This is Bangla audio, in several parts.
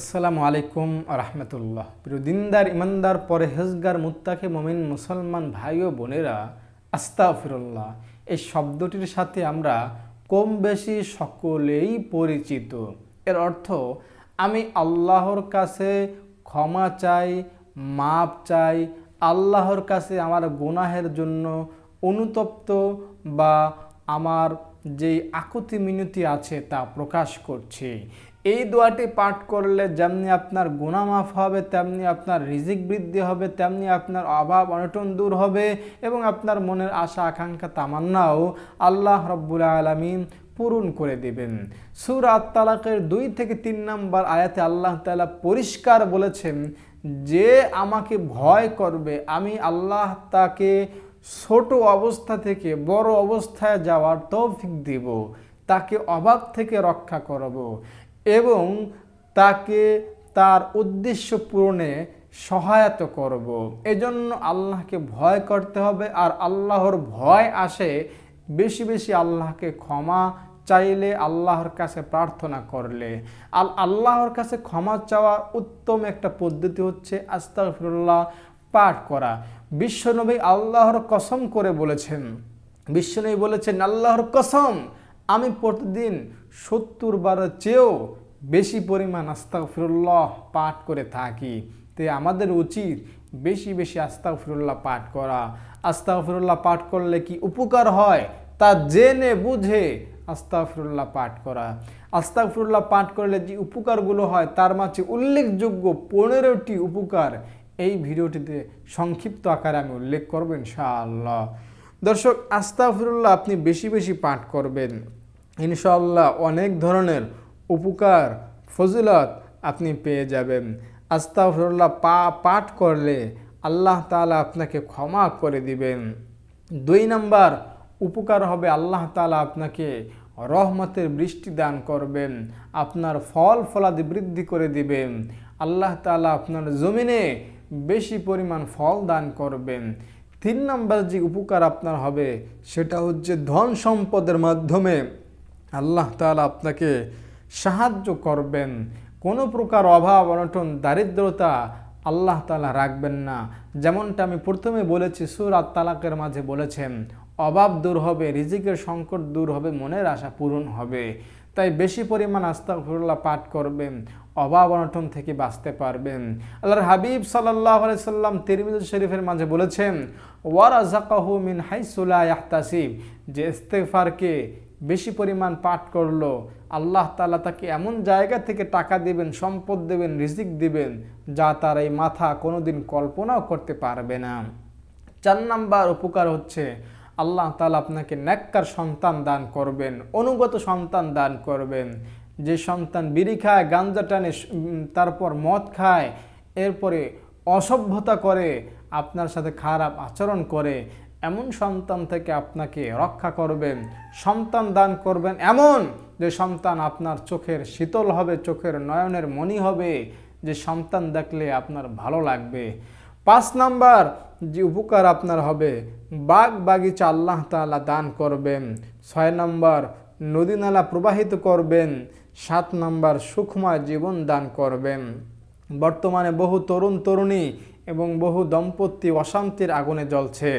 আসসালামু আলাইকুম রহমতুল্লাহ প্রিয় দিনদার ইমানদার পরে হেজগার মুত্তাকে মমিন মুসলমান ভাই ও বোনেরা আস্তা ফিরুল্লাহ এই শব্দটির সাথে আমরা কম বেশি সকলেই পরিচিত এর অর্থ আমি আল্লাহর কাছে ক্ষমা চাই মাপ চাই আল্লাহর কাছে আমার গুনাহের জন্য অনুতপ্ত বা আমার যেই আকুতি মিনতি আছে তা প্রকাশ করছে এই দোয়াটি পাঠ করলে যেমনি আপনার গুণামাফ হবে তেমনি আপনার রিজিক বৃদ্ধি হবে তেমনি আপনার অভাব অনটন দূর হবে এবং আপনার মনের আশা আকাঙ্ক্ষা তামান্নাও আল্লাহ রব্বুল আলমিন পূরণ করে দিবেন সুর আত্মালাকের দুই থেকে তিন নম্বর আয়াতে আল্লাহ তালা পরিষ্কার বলেছেন যে আমাকে ভয় করবে আমি আল্লাহ তাকে ছোট অবস্থা থেকে বড় অবস্থায় যাওয়ার তৌফিক দিব তাকে অভাব থেকে রক্ষা করব এবং তাকে তার উদ্দেশ্য পূরণে সহায়তা করব। এজন্য আল্লাহকে ভয় করতে হবে আর আল্লাহর ভয় আসে বেশি বেশি আল্লাহকে ক্ষমা চাইলে আল্লাহর কাছে প্রার্থনা করলে আল আল্লাহর কাছে ক্ষমা চাওয়ার উত্তম একটা পদ্ধতি হচ্ছে আস্তাফিরুল্লাহ পাঠ করা বিশ্বনবী আল্লাহর কসম করে বলেছেন বিশ্বনবী বলেছেন আল্লাহর কসম আমি প্রতিদিন সত্তর বারের চেয়েও বেশি পরিমাণ আস্তাফিরুল্লাহ পাঠ করে থাকি তাই আমাদের উচিত বেশি বেশি আস্তাফিরুল্লাহ পাঠ করা আস্তাফিরুল্লাহ পাঠ করলে কি উপকার হয় তা জেনে বুঝে আস্তাফিরুল্লাহ পাঠ করা আস্তাফিরুল্লাহ পাঠ করলে যে উপকারগুলো হয় তার মাঝে উল্লেখযোগ্য পনেরোটি উপকার এই ভিডিওটিতে সংক্ষিপ্ত আকারে আমি উল্লেখ করবেন ইনশাআল্লাহ দর্শক আস্তাফিরুল্লাহ আপনি বেশি বেশি পাঠ করবেন ইনশাআল্লাহ অনেক ধরনের উপকার ফজিলত আপনি পেয়ে যাবেন আস্তাফরুল্লাহ পা পাঠ করলে আল্লাহ তালা আপনাকে ক্ষমা করে দিবেন দুই নাম্বার উপকার হবে আল্লাহ তালা আপনাকে রহমতের বৃষ্টি দান করবেন আপনার ফল ফলাদি বৃদ্ধি করে দিবেন আল্লাহ তালা আপনার জমিনে বেশি পরিমাণ ফল দান করবেন তিন নাম্বার যে উপকার আপনার হবে সেটা হচ্ছে ধন সম্পদের মাধ্যমে আল্লাহ তালা আপনাকে সাহায্য করবেন কোনো প্রকার অভাব অনটন দারিদ্রতা আল্লাহ তালা রাখবেন না যেমনটা আমি প্রথমে বলেছি সুর তালাকের মাঝে বলেছেন অভাব দূর হবে রিজিকের সংকট দূর হবে মনের আশা পূরণ হবে তাই বেশি পরিমাণ আস্তাগফিরুল্লাহ পাঠ করবেন অভাব অনটন থেকে বাঁচতে পারবেন আল্লাহর হাবিব সাল্লাহ সাল্লাম তিরমিজ শরীফের মাঝে বলেছেন ওয়ারাজাকাহু মিন হাইসুলা ইয়াহতাসিব যে ইস্তেফারকে বেশি পরিমাণ পাঠ করলো আল্লাহ তালা তাকে এমন জায়গা থেকে টাকা দেবেন সম্পদ দেবেন রিজিক দেবেন যা তার এই মাথা কোনোদিন কল্পনাও করতে পারবে না চার নাম্বার উপকার হচ্ছে আল্লাহ তালা আপনাকে ন্যাক্কার সন্তান দান করবেন অনুগত সন্তান দান করবেন যে সন্তান বিড়ি খায় গাঞ্জা টানে তারপর মদ খায় এরপরে অসভ্যতা করে আপনার সাথে খারাপ আচরণ করে এমন সন্তান থেকে আপনাকে রক্ষা করবেন সন্তান দান করবেন এমন যে সন্তান আপনার চোখের শীতল হবে চোখের নয়নের মনি হবে যে সন্তান দেখলে আপনার ভালো লাগবে পাঁচ নাম্বার যে উপকার আপনার হবে বাগ বাগিচা আল্লাহ তালা দান করবেন ছয় নম্বর নদী নালা প্রবাহিত করবেন সাত নম্বর সুখময় জীবন দান করবেন বর্তমানে বহু তরুণ তরুণী এবং বহু দম্পতি অশান্তির আগুনে জ্বলছে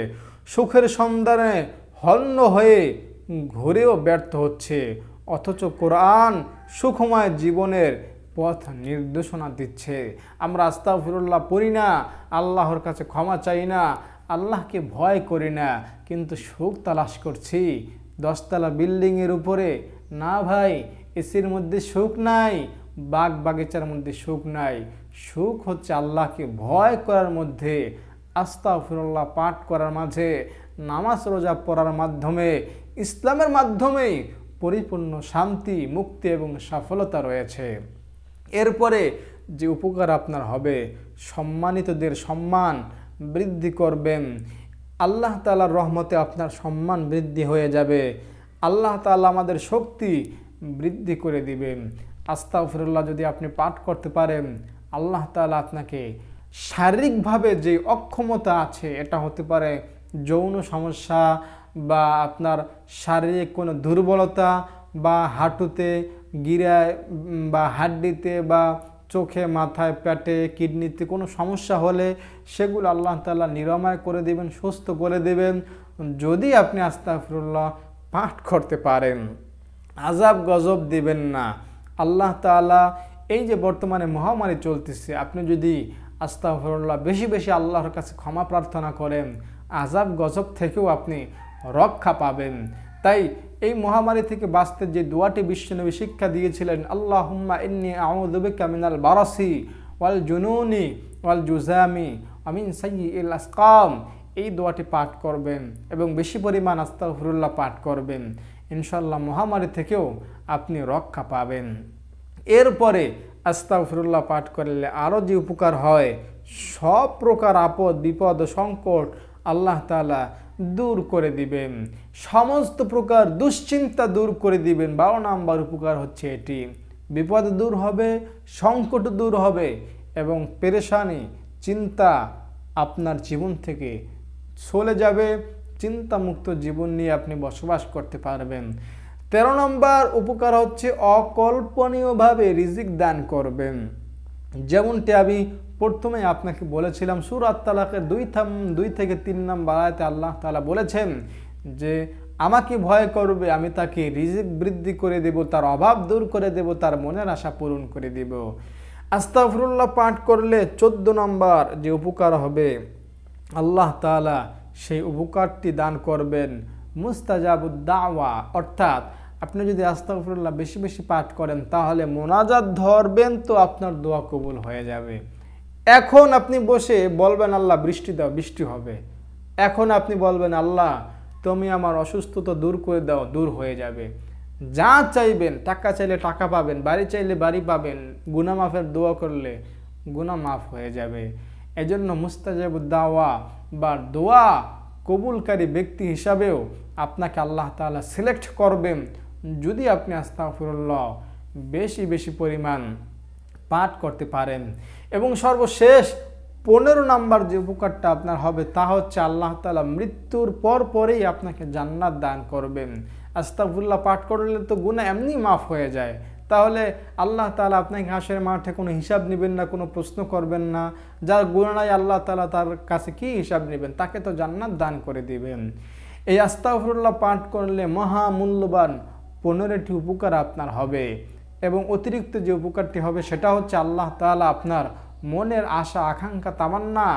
সুখের সন্ধানে হন্য হয়ে ঘুরেও ব্যর্থ হচ্ছে অথচ কোরআন সুখময় জীবনের পথ নির্দেশনা দিচ্ছে আমরা আস্তাফিরুল্লাহ পড়ি না আল্লাহর কাছে ক্ষমা চাই না আল্লাহকে ভয় করি না কিন্তু সুখ তালাশ করছি দশতলা বিল্ডিংয়ের উপরে না ভাই এসির মধ্যে সুখ নাই বাগ বাগিচার মধ্যে সুখ নাই সুখ হচ্ছে আল্লাহকে ভয় করার মধ্যে আস্তা ফিরুল্লাহ পাঠ করার মাঝে নামাজ রোজা পড়ার মাধ্যমে ইসলামের মাধ্যমেই পরিপূর্ণ শান্তি মুক্তি এবং সফলতা রয়েছে এরপরে যে উপকার আপনার হবে সম্মানিতদের সম্মান বৃদ্ধি করবেন আল্লাহ তালার রহমতে আপনার সম্মান বৃদ্ধি হয়ে যাবে আল্লাহ তালা আমাদের শক্তি বৃদ্ধি করে দিবেন আস্তাফিরুল্লাহ যদি আপনি পাঠ করতে পারেন আল্লাহ তালা আপনাকে শারীরিকভাবে যে অক্ষমতা আছে এটা হতে পারে যৌন সমস্যা বা আপনার শারীরিক কোনো দুর্বলতা বা হাঁটুতে গিরায় বা হাড্ডিতে বা চোখে মাথায় পেটে কিডনিতে কোনো সমস্যা হলে সেগুলো আল্লাহ তাল্লাহ নিরাময় করে দেবেন সুস্থ করে দেবেন যদি আপনি আস্তাফরুল্লাহ পাঠ করতে পারেন আজাব গজব দেবেন না আল্লাহ তালা এই যে বর্তমানে মহামারী চলতেছে আপনি যদি আস্তাফরুল্লাহ বেশি বেশি আল্লাহর কাছে ক্ষমা প্রার্থনা করেন আজাব গজব থেকেও আপনি রক্ষা পাবেন তাই এই মহামারী থেকে বাঁচতে যে দোয়াটি বিশ্বনবী শিক্ষা দিয়েছিলেন আল্লাহ হুম্মা ইন্নি আউদুবে কামিনাল বারাসি ওয়াল জুনুনি ওয়াল জুজামি আমিন সাই ইল আসকাম এই দোয়াটি পাঠ করবেন এবং বেশি পরিমাণ আস্তাফরুল্লাহ পাঠ করবেন ইনশাল্লাহ মহামারী থেকেও আপনি রক্ষা পাবেন এরপরে আস্তাগফিরুল্লাহ পাঠ করলে আরও যে উপকার হয় সব প্রকার আপদ বিপদ সংকট আল্লাহ তালা দূর করে দিবেন সমস্ত প্রকার দুশ্চিন্তা দূর করে দিবেন বারো নাম্বার উপকার হচ্ছে এটি বিপদ দূর হবে সংকট দূর হবে এবং পেরেশানি চিন্তা আপনার জীবন থেকে চলে যাবে চিন্তামুক্ত জীবন নিয়ে আপনি বসবাস করতে পারবেন তেরো নম্বর উপকার হচ্ছে অকল্পনীয়ভাবে রিজিক দান করবেন যেমনটি আমি প্রথমে আপনাকে বলেছিলাম সুর আত্মালাকে দুই থাম দুই থেকে তিন নম্বর আয়তে আল্লাহ তালা বলেছেন যে আমাকে ভয় করবে আমি তাকে রিজিক বৃদ্ধি করে দেব তার অভাব দূর করে দেব তার মনের আশা পূরণ করে দেব আস্তাফরুল্লাহ পাঠ করলে চোদ্দ নম্বর যে উপকার হবে আল্লাহ তালা সেই উপকারটি দান করবেন মুস্তাজাবুদ্দাওয়া অর্থাৎ আপনি যদি আস্তাগফিরুল্লাহ বেশি বেশি পাঠ করেন তাহলে মোনাজাত ধরবেন তো আপনার দোয়া কবুল হয়ে যাবে এখন আপনি বসে বলবেন আল্লাহ বৃষ্টি দাও বৃষ্টি হবে এখন আপনি বলবেন আল্লাহ তুমি আমার অসুস্থতা দূর করে দাও দূর হয়ে যাবে যা চাইবেন টাকা চাইলে টাকা পাবেন বাড়ি চাইলে বাড়ি পাবেন গুনা মাফের দোয়া করলে গুনা মাফ হয়ে যাবে এজন্য মুস্তাজাবুদ্দাওয়া বা দোয়া কবুলকারী ব্যক্তি হিসাবেও আপনাকে আল্লাহ তালা সিলেক্ট করবেন যদি আপনি আস্তাফুরুল্লাহ বেশি বেশি পরিমাণ পাঠ করতে পারেন এবং সর্বশেষ পনেরো নাম্বার যে উপকারটা আপনার হবে তা হচ্ছে আল্লাহ তালা মৃত্যুর পর পরেই আপনাকে জান্নাত দান করবেন আস্তাফুল্লাহ পাঠ করলে তো গুণা এমনি মাফ হয়ে যায় তাহলে আল্লাহ তালা আপনাকে হাঁসের মাঠে কোনো হিসাব নেবেন না কোনো প্রশ্ন করবেন না যার গুণায় আল্লাহ তালা তার কাছে কি হিসাব নেবেন তাকে তো জান্নাত দান করে দিবেন এই আস্তাফরুল্লাহ পাঠ করলে মহামূল্যবান পনেরোটি উপকার আপনার হবে এবং অতিরিক্ত যে উপকারটি হবে সেটা হচ্ছে আল্লাহ তালা আপনার মনের আশা আকাঙ্ক্ষা তামান্না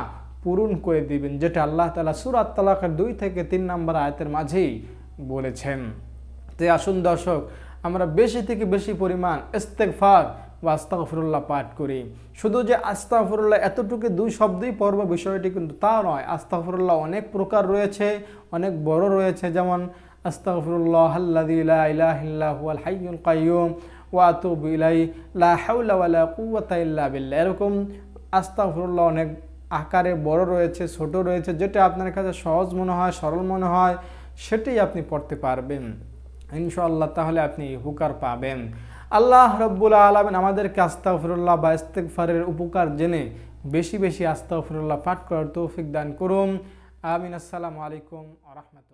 পূরণ করে দিবেন যেটা আল্লাহ তালা সুরাত তালাকের দুই থেকে তিন নম্বর আয়তের মাঝেই বলেছেন যে আসুন দর্শক আমরা বেশি থেকে বেশি পরিমাণ ইস্তেকফার বা আস্তাফরুল্লাহ পাঠ করি শুধু যে আস্তাফরুল্লাহ এতটুকু দুই শব্দই পর্ব বিষয়টি কিন্তু তা নয় আস্তাফরুল্লাহ অনেক প্রকার রয়েছে অনেক বড় রয়েছে যেমন আস্তাফরুল্লাহ আল্লাহ এরকম আস্তাফরুল্লাহ অনেক আকারে বড় রয়েছে ছোট রয়েছে যেটা আপনার কাছে সহজ মনে হয় সরল মনে হয় সেটাই আপনি পড়তে পারবেন ইনশাল্লাহ তাহলে আপনি উপকার পাবেন আল্লাহ রব্বুল আলমেন আমাদেরকে আস্তাফরুল্লাহ বা ইস্তেকফারের উপকার জেনে বেশি বেশি আস্তাফরুল্লাহ পাঠ করার তৌফিক দান করুন আমিন আসসালামু আলাইকুম আহমতুল